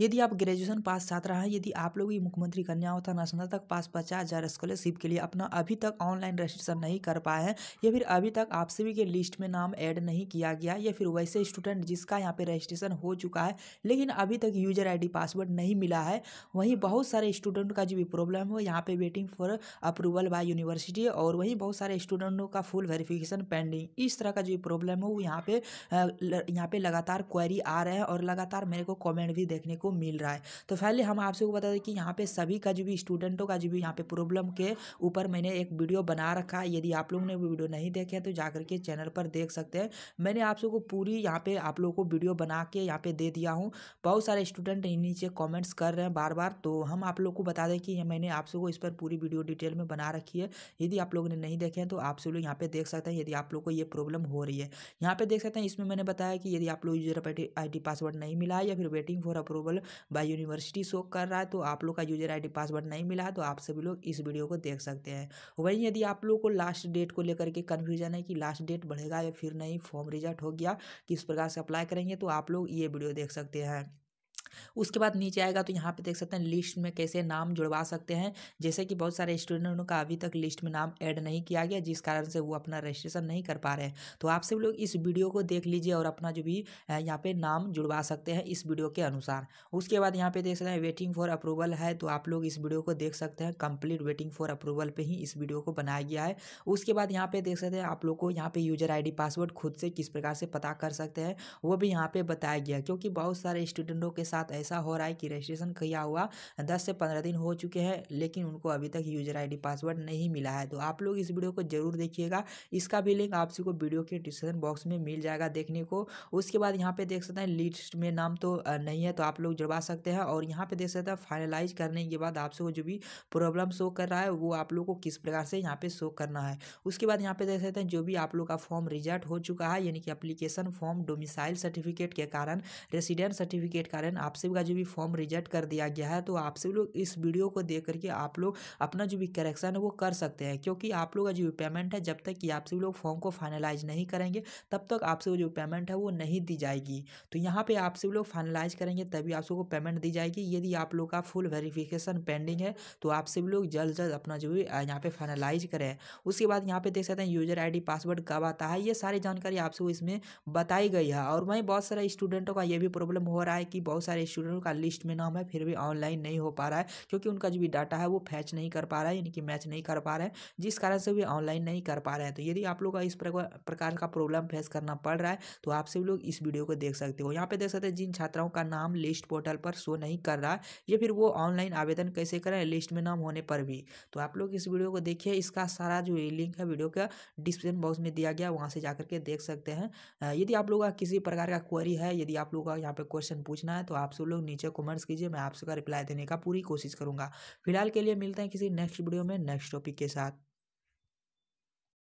यदि आप graduation pass छात्र हैं यदि आप लोग भी मुख्यमंत्री कन्या उत्थान योजना तक पास पचास हज़ार स्कॉलरशिप के लिए अपना अभी तक ऑनलाइन रजिस्ट्रेशन नहीं कर पाए हैं या फिर अभी तक आप सभी के लिस्ट में नाम ऐड नहीं किया गया या फिर वैसे स्टूडेंट जिसका यहाँ पे रजिस्ट्रेशन हो चुका है लेकिन अभी तक यूजर आई पासवर्ड नहीं मिला है वहीं बहुत सारे स्टूडेंट का जो भी प्रॉब्लम हो यहाँ पर waiting for approval by university और वहीं बहुत सारे स्टूडेंटों का फुल वेरीफिकेशन पेंडिंग इस तरह का जो प्रॉब्लम हो वो यहाँ पे यहाँ पर लगातार क्वेरी आ रहे हैं और लगातार मेरे को कॉमेंट भी देखने को को मिल रहा है तो पहले हम आपसे को बता दें कि यहाँ पे सभी का जो भी स्टूडेंटों का जो भी यहाँ पे प्रॉब्लम के ऊपर मैंने एक वीडियो बना रखा है यदि आप लोगों ने वीडियो नहीं देखे तो जाकर के चैनल पर देख सकते हैं मैंने आप सबको पूरी यहाँ पे आप लोगों को वीडियो बना के यहाँ पे दे दिया हूँ बहुत सारे स्टूडेंट नीचे कॉमेंट्स कर रहे हैं बार बार तो हम आप लोग को बता दें कि मैंने आप सबको इस पर पूरी वीडियो डिटेल में बना रखी है यदि आप लोगों ने नहीं देखे तो आप सब लोग यहाँ पे देख सकते हैं यदि आप लोग को ये प्रॉब्लम हो रही है यहाँ पे देख सकते हैं इसमें मैंने बताया कि यदि आप लोग यूजर आई पासवर्ड नहीं मिला या फिर waiting for approval available by university show कर रहा है तो आप लोग का यूजर आई पासवर्ड नहीं मिला तो आप सभी लोग इस वीडियो को देख सकते हैं वहीं यदि आप लोग को लास्ट डेट को लेकर के कन्फ्यूजन है कि लास्ट डेट बढ़ेगा या फिर नहीं फॉर्म रिजल्ट हो गया किस प्रकार से अप्लाई करेंगे तो आप लोग ये वीडियो देख सकते हैं उसके बाद नीचे आएगा तो यहाँ पे देख सकते हैं लिस्ट में कैसे नाम जुड़वा सकते हैं जैसे कि बहुत सारे स्टूडेंटों का अभी तक लिस्ट में नाम ऐड नहीं किया गया जिस कारण से वो अपना रजिस्ट्रेशन नहीं कर पा रहे हैं तो आप सब लोग इस वीडियो को देख लीजिए और अपना जो भी यहाँ पे नाम जुड़वा सकते हैं इस वीडियो के अनुसार उसके बाद यहाँ पे देख सकते हैं वेटिंग फॉर अप्रूवल है तो आप लोग इस वीडियो को देख सकते हैं कंप्लीट वेटिंग फॉर अप्रूवल पर ही इस वीडियो को बनाया गया है उसके बाद यहाँ पे देख सकते हैं आप लोग को यहाँ पे यूजर आई पासवर्ड खुद से किस प्रकार से पता कर सकते हैं वो भी यहाँ पे बताया गया क्योंकि बहुत सारे स्टूडेंटों के साथ साथ ऐसा हो रहा है कि रजिस्ट्रेशन किया हुआ दस से पंद्रह दिन हो चुके हैं लेकिन उनको अभी तक यूजर आईडी पासवर्ड नहीं मिला है तो आप लोग इस वीडियो को जरूर देखिएगा इसका भी लिंक आप को वीडियो के डिस्क्रिप्शन बॉक्स में मिल जाएगा देखने को उसके बाद यहाँ पे देख सकते हैं लिस्ट में नाम तो नहीं है तो आप लोग जुड़वा सकते हैं और यहाँ पे देख सकते हैं फाइनलाइज करने के बाद आपसे जो भी प्रॉब्लम शो कर रहा है वो आप लोग को किस प्रकार से यहाँ पे शो करना है उसके बाद यहाँ पे देख सकते हैं जो भी आप लोग का फॉर्म रिजेक्ट हो चुका है यानी कि अप्लीकेशन फॉर्म डोमिसाइल सर्टिफिकेट के कारण रेसिडेंट सर्टिफिकेट कारण आप आपसे का जो भी फॉर्म रिजेक्ट कर दिया गया है तो आप सब लोग इस वीडियो को देख करके आप लोग अपना जो भी करेक्शन है वो कर सकते हैं क्योंकि आप लोग का जो पेमेंट है जब तक कि आप सभी लोग फॉर्म को फाइनलाइज नहीं करेंगे तब तक आपसे जो पेमेंट है वो नहीं दी जाएगी तो यहाँ पर आप सभी लोग फाइनलाइज करेंगे तभी आप सबको पेमेंट दी जाएगी यदि आप लोग का फुल वेरीफिकेशन पेंडिंग है तो आप सब लोग जल्द जल्द अपना जो भी यहाँ पे फाइनलाइज करें उसके बाद यहाँ पर देख सकते हैं यूजर आई पासवर्ड कब आता है ये सारी जानकारी आपसे इसमें बताई गई है और वहीं बहुत सारे स्टूडेंटों का ये भी प्रॉब्लम हो रहा है कि बहुत सारे स्टूडेंट का लिस्ट में नाम है फिर भी ऑनलाइन नहीं हो पा रहा है क्योंकि उनका जो भी डाटा है वो फैच नहीं कर पा रहा है यानी कि मैच नहीं कर पा रहा है जिस कारण से भी ऑनलाइन नहीं कर पा रहे हैं तो यदि आप लोग का इस प्रकार का प्रॉब्लम फेस करना पड़ रहा है तो आप सभी लोग इस वीडियो को देख सकते हो यहाँ पे देख सकते हैं जिन छात्राओं का नाम लिस्ट पोर्टल पर शो नहीं कर रहा या फिर वो ऑनलाइन आवेदन कैसे करें लिस्ट में नाम होने पर भी तो आप लोग इस वीडियो को देखिए इसका सारा जो लिंक है वीडियो का डिस्क्रिप्शन बॉक्स में दिया गया वहाँ से जाकर के देख सकते हैं यदि आप लोग का किसी प्रकार का क्वेरी है यदि आप लोग का यहाँ पे क्वेश्चन पूछना है तो आप सब लोग नीचे कमेंट्स कीजिए मैं आप सबका रिप्लाई देने का पूरी कोशिश करूँगा फिलहाल के लिए मिलते हैं किसी नेक्स्ट वीडियो में नेक्स्ट टॉपिक के साथ